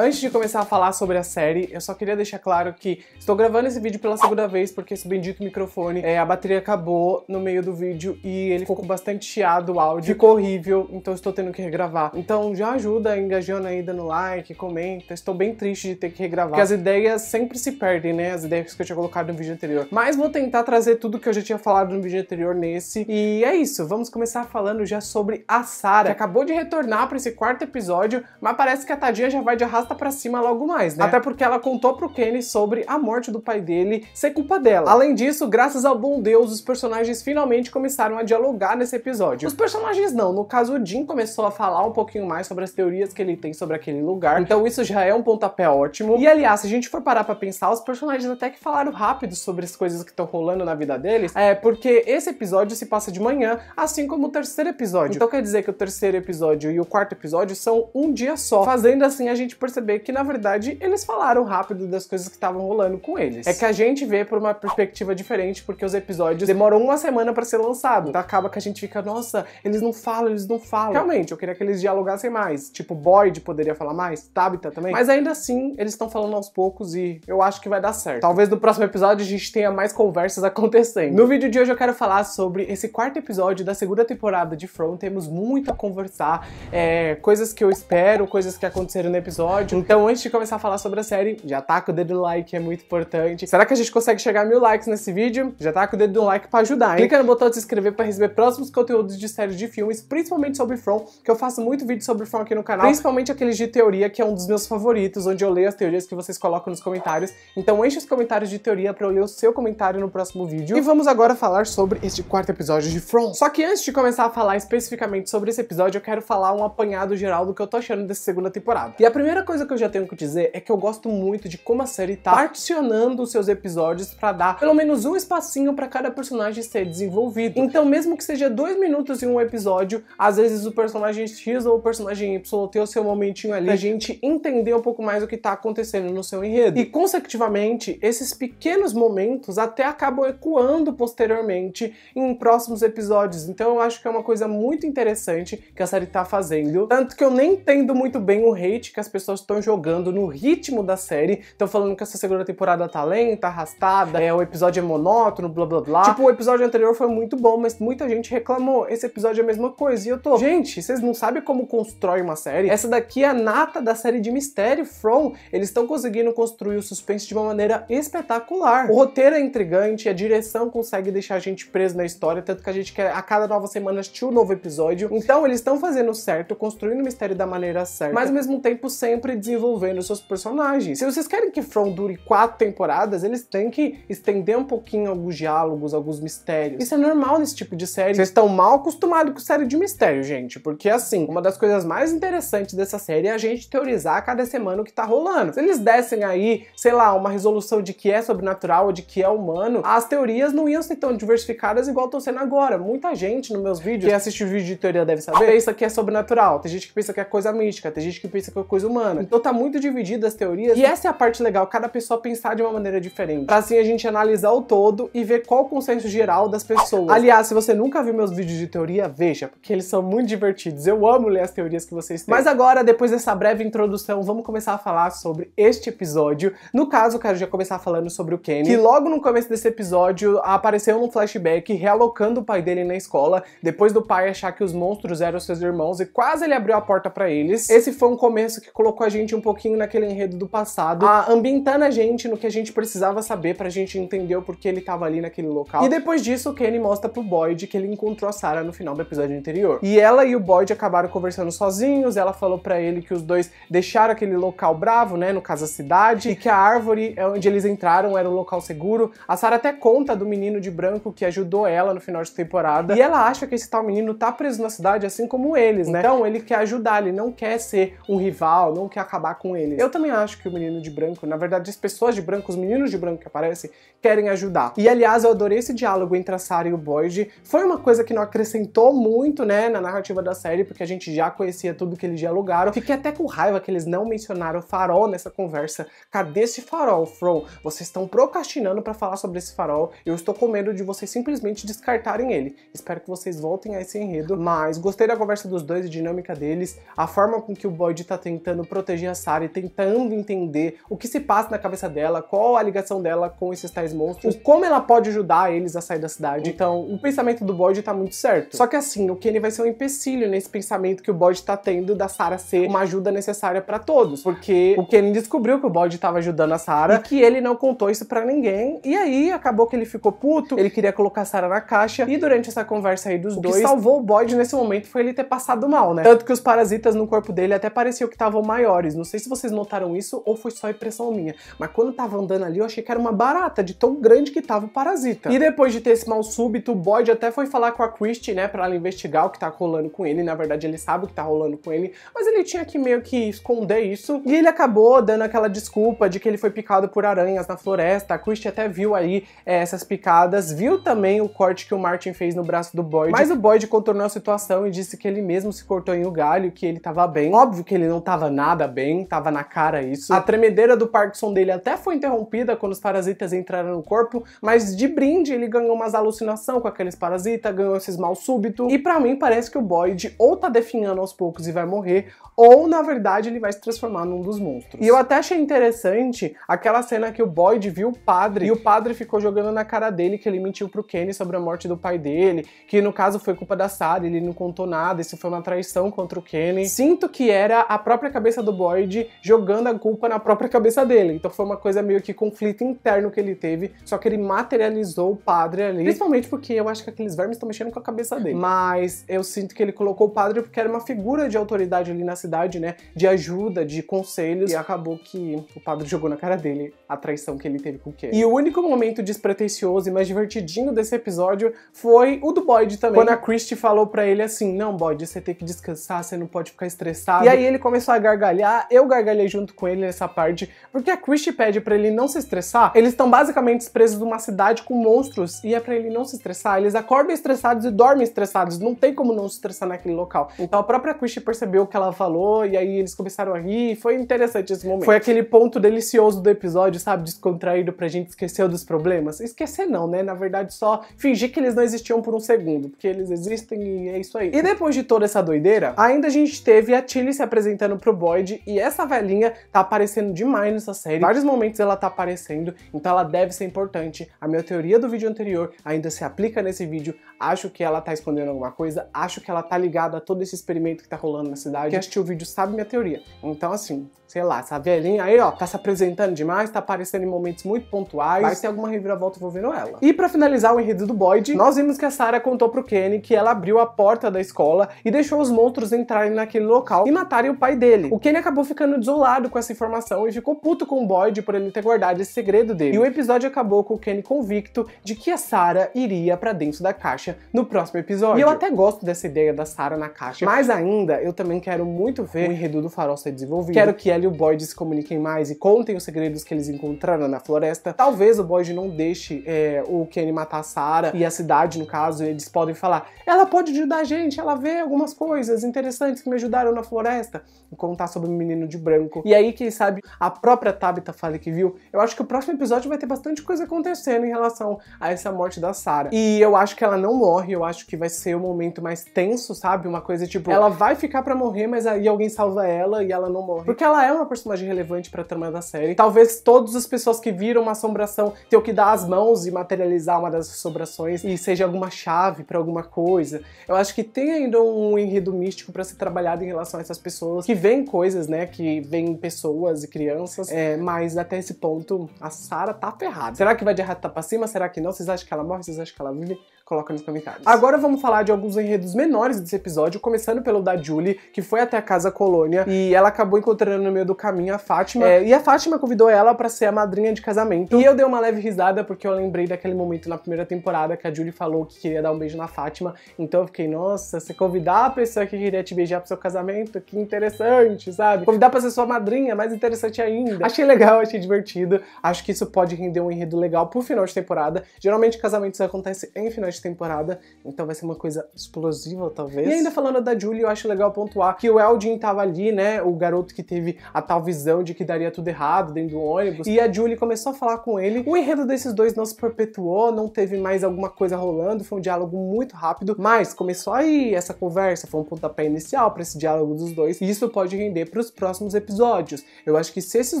Antes de começar a falar sobre a série, eu só queria deixar claro que estou gravando esse vídeo pela segunda vez porque esse bendito microfone, é, a bateria acabou no meio do vídeo e ele ficou com bastante chiado o áudio, ficou horrível, então estou tendo que regravar. Então já ajuda engajando aí, dando like, comenta, estou bem triste de ter que regravar, porque as ideias sempre se perdem, né, as ideias que eu tinha colocado no vídeo anterior. Mas vou tentar trazer tudo que eu já tinha falado no vídeo anterior nesse, e é isso, vamos começar falando já sobre a Sarah, que acabou de retornar para esse quarto episódio, mas parece que a tadinha já vai de arrastar arrasta para cima logo mais, né? Até porque ela contou pro Kenny sobre a morte do pai dele ser culpa dela. Além disso, graças ao bom Deus, os personagens finalmente começaram a dialogar nesse episódio. Os personagens não, no caso o Jim começou a falar um pouquinho mais sobre as teorias que ele tem sobre aquele lugar. Então isso já é um pontapé ótimo. E aliás, se a gente for parar para pensar, os personagens até que falaram rápido sobre as coisas que estão rolando na vida deles, é porque esse episódio se passa de manhã, assim como o terceiro episódio. Então quer dizer que o terceiro episódio e o quarto episódio são um dia só, fazendo assim a gente perceber perceber que, na verdade, eles falaram rápido das coisas que estavam rolando com eles. É que a gente vê por uma perspectiva diferente, porque os episódios demoram uma semana para ser lançado. Então acaba que a gente fica, nossa, eles não falam, eles não falam. Realmente, eu queria que eles dialogassem mais. Tipo, Boyd poderia falar mais, Tabitha também. Mas ainda assim, eles estão falando aos poucos e eu acho que vai dar certo. Talvez no próximo episódio a gente tenha mais conversas acontecendo. No vídeo de hoje eu quero falar sobre esse quarto episódio da segunda temporada de From. Temos muito a conversar, é, coisas que eu espero, coisas que aconteceram no episódio episódio. Então, antes de começar a falar sobre a série, já taca o dedo no like, é muito importante. Será que a gente consegue chegar a mil likes nesse vídeo? Já taca o dedo no like pra ajudar, hein? Clica no botão de se inscrever pra receber próximos conteúdos de séries de filmes, principalmente sobre From, que eu faço muito vídeo sobre From aqui no canal, principalmente aqueles de teoria, que é um dos meus favoritos, onde eu leio as teorias que vocês colocam nos comentários. Então, enche os comentários de teoria pra eu ler o seu comentário no próximo vídeo. E vamos agora falar sobre este quarto episódio de From. Só que antes de começar a falar especificamente sobre esse episódio, eu quero falar um apanhado geral do que eu tô achando dessa segunda temporada. E a primeira coisa que eu já tenho que dizer é que eu gosto muito de como a série tá, tá. particionando os seus episódios para dar pelo menos um espacinho para cada personagem ser desenvolvido. Então, mesmo que seja dois minutos em um episódio, às vezes o personagem X ou o personagem Y tem o seu momentinho ali pra gente entender um pouco mais o que tá acontecendo no seu enredo. E, consecutivamente, esses pequenos momentos até acabam ecoando posteriormente em próximos episódios. Então, eu acho que é uma coisa muito interessante que a série tá fazendo. Tanto que eu nem entendo muito bem o hate que as pessoas pessoas estão jogando no ritmo da série, estão falando que essa segunda temporada tá lenta, arrastada, é, o episódio é monótono, blá blá blá. Tipo, o episódio anterior foi muito bom, mas muita gente reclamou. Esse episódio é a mesma coisa. E eu tô, gente, vocês não sabem como constrói uma série? Essa daqui é a nata da série de mistério, From. Eles estão conseguindo construir o suspense de uma maneira espetacular. O roteiro é intrigante, a direção consegue deixar a gente preso na história, tanto que a gente quer a cada nova semana assistir um novo episódio. Então, eles estão fazendo certo, construindo o mistério da maneira certa, mas ao mesmo tempo sempre sempre desenvolvendo seus personagens. Se vocês querem que From dure quatro temporadas, eles têm que estender um pouquinho alguns diálogos, alguns mistérios. Isso é normal nesse tipo de série. Vocês estão mal acostumados com série de mistério, gente, porque assim, uma das coisas mais interessantes dessa série é a gente teorizar cada semana o que tá rolando. Se eles dessem aí, sei lá, uma resolução de que é sobrenatural ou de que é humano, as teorias não iam ser tão diversificadas igual estão sendo agora. Muita gente nos meus vídeos, que assiste vídeo de teoria deve saber, pensa que é sobrenatural, tem gente que pensa que é coisa mística, tem gente que pensa que é coisa humana. Né? Então tá muito dividido as teorias. E né? essa é a parte legal, cada pessoa pensar de uma maneira diferente. Pra assim a gente analisar o todo e ver qual o consenso geral das pessoas. Aliás, se você nunca viu meus vídeos de teoria, veja, porque eles são muito divertidos. Eu amo ler as teorias que vocês têm. Mas agora, depois dessa breve introdução, vamos começar a falar sobre este episódio. No caso, quero já começar falando sobre o Kenny, que logo no começo desse episódio apareceu num flashback realocando o pai dele na escola, depois do pai achar que os monstros eram seus irmãos e quase ele abriu a porta para eles. Esse foi um começo que colocou a a gente um pouquinho naquele enredo do passado, a ah. ambientando a gente no que a gente precisava saber pra gente entender o porquê ele tava ali naquele local. E depois disso, o Kenny mostra pro Boyd que ele encontrou a Sarah no final do episódio anterior. E ela e o Boyd acabaram conversando sozinhos, ela falou para ele que os dois deixaram aquele local bravo, né, no caso a cidade, e que a árvore é onde eles entraram era um local seguro. A Sarah até conta do menino de branco que ajudou ela no final de temporada, e ela acha que esse tal menino tá preso na cidade assim como eles, né? Então, então ele quer ajudar, ele não quer ser um rival, não quer acabar com eles. Eu também acho que o menino de branco, na verdade, as pessoas de branco, os meninos de branco que aparecem, querem ajudar. E aliás, eu adorei esse diálogo entre a Sarah e o Boyd. Foi uma coisa que não acrescentou muito, né, na narrativa da série, porque a gente já conhecia tudo que eles dialogaram. Fiquei até com raiva que eles não mencionaram o farol nessa conversa. Cadê esse farol, Fro? Vocês estão procrastinando para falar sobre esse farol. Eu estou com medo de vocês simplesmente descartarem ele. Espero que vocês voltem a esse enredo. Mas gostei da conversa dos dois e dinâmica deles, a forma com que o Boyd tá tentando proteger proteger a Sarah e tentando entender o que se passa na cabeça dela, qual a ligação dela com esses tais monstros, como ela pode ajudar eles a sair da cidade. Então, o pensamento do Boyd tá muito certo. Só que assim, o Kenny vai ser um empecilho nesse pensamento que o Boyd tá tendo da Sarah ser uma ajuda necessária para todos, porque o Kenny descobriu que o Boyd tava ajudando a Sarah e que ele não contou isso para ninguém. E aí acabou que ele ficou puto, ele queria colocar a Sarah na caixa e durante essa conversa aí dos o dois, que salvou o Boyd nesse momento foi ele ter passado mal, né? Tanto que os parasitas no corpo dele até pareciam que estavam maiores maiores. Não sei se vocês notaram isso ou foi só impressão minha, mas quando tava andando ali, eu achei que era uma barata, de tão grande que tava o parasita. E depois de ter esse mal súbito, o Boyd até foi falar com a Christie, né, pra ela investigar o que tá rolando com ele. Na verdade, ele sabe o que tá rolando com ele, mas ele tinha que meio que esconder isso. E ele acabou dando aquela desculpa de que ele foi picado por aranhas na floresta. A Christie até viu aí é, essas picadas, viu também o corte que o Martin fez no braço do Boyd. Mas o Boyd contornou a situação e disse que ele mesmo se cortou em um galho, que ele tava bem. Óbvio que ele não tava nada nada bem, tava na cara isso. A tremedeira do Parkinson dele até foi interrompida quando os parasitas entraram no corpo, mas de brinde ele ganhou umas alucinação com aqueles parasitas, ganhou esses mal súbito. E para mim parece que o Boyd ou tá definhando aos poucos e vai morrer, ou na verdade ele vai se transformar num dos monstros. E eu até achei interessante aquela cena que o Boyd viu o padre e o padre ficou jogando na cara dele que ele mentiu pro Kenny sobre a morte do pai dele, que no caso foi culpa da Sarah, ele não contou nada, isso foi uma traição contra o Kenny. Sinto que era a própria cabeça do do Boyd jogando a culpa na própria cabeça dele. Então foi uma coisa meio que conflito interno que ele teve, só que ele materializou o padre ali. Principalmente porque eu acho que aqueles vermes estão mexendo com a cabeça dele. Mas eu sinto que ele colocou o padre porque era uma figura de autoridade ali na cidade, né? De ajuda, de conselhos. E acabou que o padre jogou na cara dele a traição que ele teve com o Kay. E o único momento despretensioso e mais divertidinho desse episódio foi o do Boyd também. Quando a Christie falou para ele assim: Não, Boyd, você tem que descansar, você não pode ficar estressado. E aí ele começou a gargalhar gargalhar, eu gargalhei junto com ele nessa parte, porque a Christie pede para ele não se estressar. Eles estão basicamente presos numa cidade com monstros e é para ele não se estressar. Eles acordam estressados e dormem estressados, não tem como não se estressar naquele local. Então a própria Christie percebeu o que ela falou e aí eles começaram a rir, foi interessante esse momento. Foi aquele ponto delicioso do episódio, sabe, descontraído pra gente esquecer dos problemas. Esquecer não, né? Na verdade só fingir que eles não existiam por um segundo, porque eles existem e é isso aí. E depois de toda essa doideira, ainda a gente teve a Tilly se apresentando pro Boyd e essa velhinha tá aparecendo demais nessa série. Em vários momentos ela tá aparecendo, então ela deve ser importante. A minha teoria do vídeo anterior ainda se aplica nesse vídeo. Acho que ela tá escondendo alguma coisa, acho que ela tá ligada a todo esse experimento que tá rolando na cidade. Quem assistiu o vídeo sabe minha teoria. Então assim, sei lá, essa velhinha aí, ó, tá se apresentando demais, tá aparecendo em momentos muito pontuais, vai ter alguma reviravolta envolvendo ela. E para finalizar o enredo do Boyd, nós vimos que a Sarah contou pro Kenny que ela abriu a porta da escola e deixou os monstros entrarem naquele local e matarem o pai dele. O Kenny ele acabou ficando desolado com essa informação e ficou puto com o Boyd por ele ter guardado esse segredo dele. E o episódio acabou com o Kenny convicto de que a Sarah iria para dentro da caixa no próximo episódio. E eu até gosto dessa ideia da Sarah na caixa, mas ainda eu também quero muito ver o enredo do farol ser desenvolvido. Quero que ela e o Boyd se comuniquem mais e contem os segredos que eles encontraram na floresta. Talvez o Boyd não deixe é, o Kenny matar a Sarah e a cidade, no caso, eles podem falar: ela pode ajudar a gente, ela vê algumas coisas interessantes que me ajudaram na floresta e contar sobre um menino de branco. E aí, quem sabe, a própria Tabitha fale que viu. Eu acho que o próximo episódio vai ter bastante coisa acontecendo em relação a essa morte da Sarah. E eu acho que ela não morre, eu acho que vai ser o um momento mais tenso, sabe? Uma coisa tipo, ela vai ficar para morrer, mas aí alguém salva ela e ela não morre. Porque ela é uma personagem relevante pra trama da série. Talvez todas as pessoas que viram uma assombração tenham que dar as mãos e materializar uma das assombrações e seja alguma chave para alguma coisa. Eu acho que tem ainda um enredo místico para ser trabalhado em relação a essas pessoas que veem coisas né? Que vem pessoas e crianças. É, mas até esse ponto, a Sarah tá ferrada. Será que vai de errado tá pra cima? Será que não? Vocês acham que ela morre? Vocês acham que ela vive? coloca nos comentários. Agora vamos falar de alguns enredos menores desse episódio, começando pelo da Julie, que foi até a casa colônia e ela acabou encontrando no meio do caminho a Fátima. É, e a Fátima convidou ela para ser a madrinha de casamento. E eu dei uma leve risada porque eu lembrei daquele momento na primeira temporada que a Julie falou que queria dar um beijo na Fátima. Então eu fiquei, nossa, você convidar a pessoa que queria te beijar pro seu casamento, que interessante, sabe? Convidar pra ser sua madrinha, mais interessante ainda. Achei legal, achei divertido. Acho que isso pode render um enredo legal pro final de temporada. Geralmente casamentos acontecem em finais de de temporada, então vai ser uma coisa explosiva, talvez. E ainda falando da Julie, eu acho legal pontuar que o Eldin tava ali, né? O garoto que teve a tal visão de que daria tudo errado dentro do ônibus. E a Julie começou a falar com ele. O enredo desses dois não se perpetuou, não teve mais alguma coisa rolando, foi um diálogo muito rápido, mas começou aí essa conversa, foi um pontapé inicial para esse diálogo dos dois, e isso pode render para os próximos episódios. Eu acho que se esses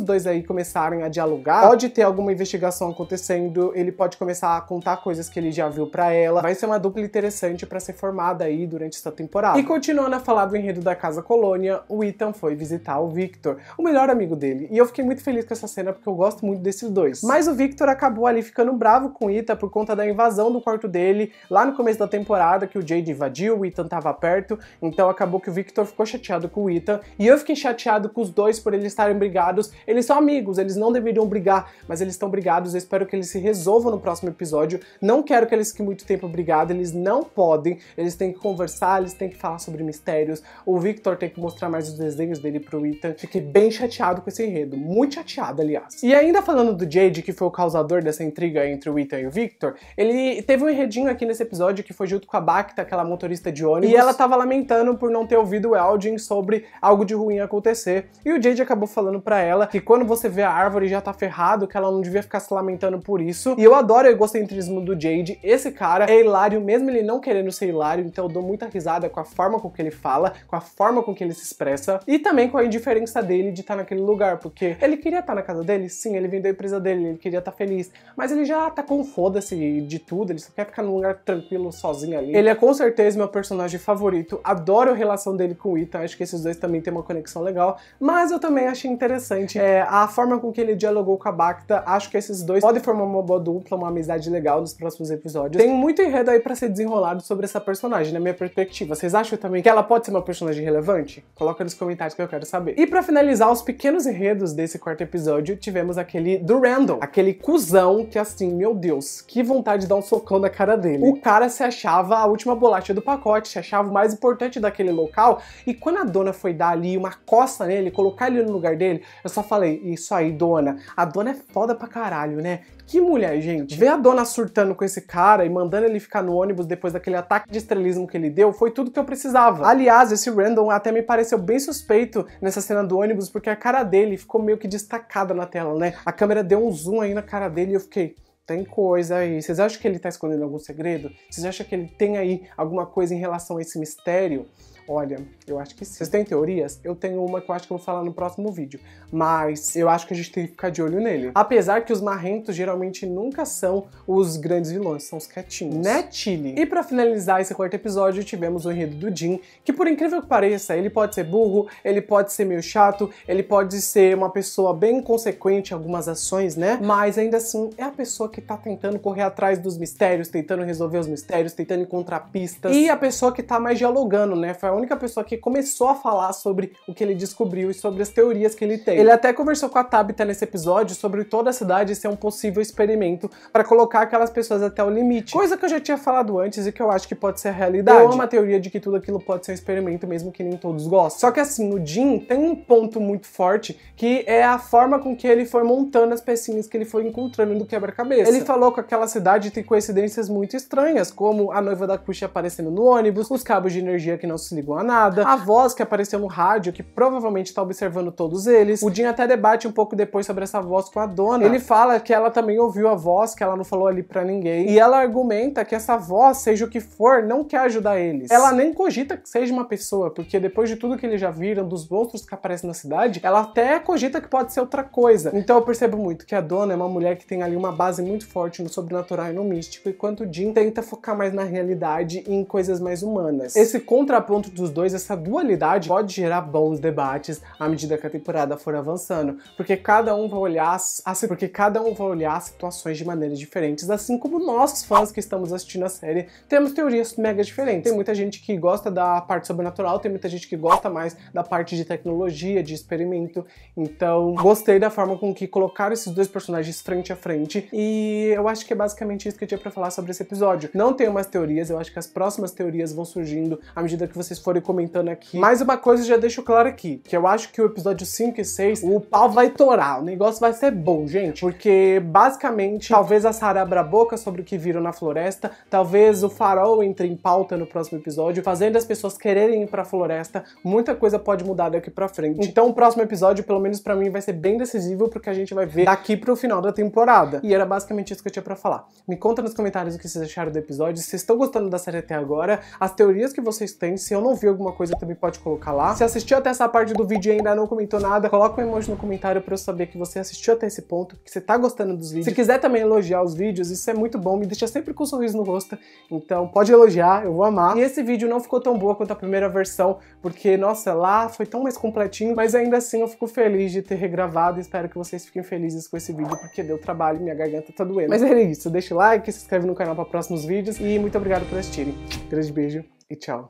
dois aí começarem a dialogar, pode ter alguma investigação acontecendo, ele pode começar a contar coisas que ele já viu para ela ela vai ser uma dupla interessante para ser formada aí durante essa temporada. E continuando a falar do enredo da Casa Colônia, o Ethan foi visitar o Victor, o melhor amigo dele, e eu fiquei muito feliz com essa cena porque eu gosto muito desses dois. Mas o Victor acabou ali ficando bravo com o Ethan por conta da invasão do quarto dele lá no começo da temporada, que o Jade invadiu, o Ethan tava perto, então acabou que o Victor ficou chateado com o Ethan, e eu fiquei chateado com os dois por eles estarem brigados. Eles são amigos, eles não deveriam brigar, mas eles estão brigados, eu espero que eles se resolvam no próximo episódio. Não quero que eles fiquem muito tempo tempo obrigado, eles não podem, eles têm que conversar, eles têm que falar sobre mistérios. O Victor tem que mostrar mais os desenhos dele pro Ethan. Fiquei bem chateado com esse enredo, muito chateado, aliás. E ainda falando do Jade, que foi o causador dessa intriga entre o Ethan e o Victor, ele teve um enredinho aqui nesse episódio que foi junto com a Bacta, aquela motorista de ônibus, e ela tava lamentando por não ter ouvido o Eldin sobre algo de ruim acontecer. E o Jade acabou falando para ela que quando você vê a árvore já tá ferrado, que ela não devia ficar se lamentando por isso. E eu adoro o egocentrismo do Jade. Esse cara é hilário, mesmo ele não querendo ser hilário, então eu dou muita risada com a forma com que ele fala, com a forma com que ele se expressa e também com a indiferença dele de estar tá naquele lugar, porque ele queria estar tá na casa dele, sim, ele vem da empresa dele, ele queria estar tá feliz, mas ele já tá com foda-se de tudo, ele só quer ficar num lugar tranquilo sozinho ali. Ele é com certeza meu personagem favorito, adoro a relação dele com o Ethan, acho que esses dois também têm uma conexão legal, mas eu também achei interessante é, a forma com que ele dialogou com a Bacta, acho que esses dois podem formar uma boa dupla, uma amizade legal nos próximos episódios. Tem muito muito enredo aí para ser desenrolado sobre essa personagem, na minha perspectiva. Vocês acham também que ela pode ser uma personagem relevante? Coloca nos comentários que eu quero saber. E para finalizar os pequenos enredos desse quarto episódio, tivemos aquele do Randall, aquele cuzão que assim, meu Deus, que vontade de dar um socão na cara dele. O cara se achava a última bolacha do pacote, se achava o mais importante daquele local, e quando a dona foi dar ali uma costa nele, colocar ele no lugar dele, eu só falei, isso aí, dona, a dona é foda pra caralho, né? Que mulher, gente. Ver a dona surtando com esse cara e mandando ele ficar no ônibus depois daquele ataque de estrelismo que ele deu, foi tudo que eu precisava. Aliás, esse Randall até me pareceu bem suspeito nessa cena do ônibus, porque a cara dele ficou meio que destacada na tela, né? A câmera deu um zoom aí na cara dele e eu fiquei tem coisa aí. Vocês acham que ele está escondendo algum segredo? Vocês acham que ele tem aí alguma coisa em relação a esse mistério? Olha, eu acho que sim. Vocês têm teorias? Eu tenho uma que eu acho que eu vou falar no próximo vídeo, mas eu acho que a gente tem que ficar de olho nele. Apesar que os marrentos geralmente nunca são os grandes vilões, são os quietinhos. Né, Tilly? E para finalizar esse quarto episódio, tivemos o enredo do Jim, que por incrível que pareça, ele pode ser burro, ele pode ser meio chato, ele pode ser uma pessoa bem consequente em algumas ações, né? Mas ainda assim, é a pessoa que tá tentando correr atrás dos mistérios, tentando resolver os mistérios, tentando encontrar pistas. E a pessoa que tá mais dialogando, né? Foi única pessoa que começou a falar sobre o que ele descobriu e sobre as teorias que ele tem. Ele até conversou com a Tabitha nesse episódio sobre toda a cidade ser um possível experimento para colocar aquelas pessoas até o limite. Coisa que eu já tinha falado antes e que eu acho que pode ser a realidade. Eu uma teoria de que tudo aquilo pode ser um experimento, mesmo que nem todos gostem. Só que assim, o Jim tem um ponto muito forte que é a forma com que ele foi montando as pecinhas que ele foi encontrando do quebra-cabeça. Ele falou que aquela cidade tem coincidências muito estranhas, como a noiva da Kush aparecendo no ônibus, os cabos de energia que não se ligam a nada, ah. a voz que apareceu no rádio, que provavelmente está observando todos eles. O Jim até debate um pouco depois sobre essa voz com a dona. Ele fala que ela também ouviu a voz, que ela não falou ali para ninguém. E ela argumenta que essa voz, seja o que for, não quer ajudar eles. Ela nem cogita que seja uma pessoa, porque depois de tudo que eles já viram, dos monstros que aparecem na cidade, ela até cogita que pode ser outra coisa. Então eu percebo muito que a dona é uma mulher que tem ali uma base muito forte no sobrenatural e no místico, enquanto o Jim tenta focar mais na realidade e em coisas mais humanas. Esse contraponto dos dois, essa dualidade pode gerar bons debates à medida que a temporada for avançando, porque cada um vai olhar as, porque cada um vai olhar situações de maneiras diferentes, assim como nós, fãs que estamos assistindo a série, temos teorias mega diferentes. Tem muita gente que gosta da parte sobrenatural, tem muita gente que gosta mais da parte de tecnologia, de experimento. Então, gostei da forma com que colocaram esses dois personagens frente a frente e eu acho que é basicamente isso que eu tinha para falar sobre esse episódio. Não tenho mais teorias, eu acho que as próximas teorias vão surgindo à medida que vocês forem comentando aqui. Mais uma coisa já deixo claro aqui, que eu acho que o episódio 5 e 6, o pau vai torar, o negócio vai ser bom, gente. Porque, basicamente, talvez a Sara abra a boca sobre o que viram na floresta, talvez o farol entre em pauta no próximo episódio, fazendo as pessoas quererem ir pra floresta. Muita coisa pode mudar daqui pra frente. Então, o próximo episódio, pelo menos para mim, vai ser bem decisivo, porque a gente vai ver daqui pro final da temporada. E era basicamente isso que eu tinha para falar. Me conta nos comentários o que vocês acharam do episódio, se vocês estão gostando da série até agora, as teorias que vocês têm, se eu não não viu alguma coisa, também pode colocar lá. Se assistiu até essa parte do vídeo e ainda não comentou nada, coloca um emoji no comentário para eu saber que você assistiu até esse ponto, que você tá gostando dos vídeos. Se quiser também elogiar os vídeos, isso é muito bom, me deixa sempre com um sorriso no rosto. Então pode elogiar, eu vou amar. E esse vídeo não ficou tão boa quanto a primeira versão, porque, nossa, lá foi tão mais completinho, mas ainda assim eu fico feliz de ter regravado e espero que vocês fiquem felizes com esse vídeo, porque deu trabalho e minha garganta tá doendo. Mas é isso, deixa o like, se inscreve no canal para próximos vídeos e muito obrigado por assistirem. Grande beijo e tchau.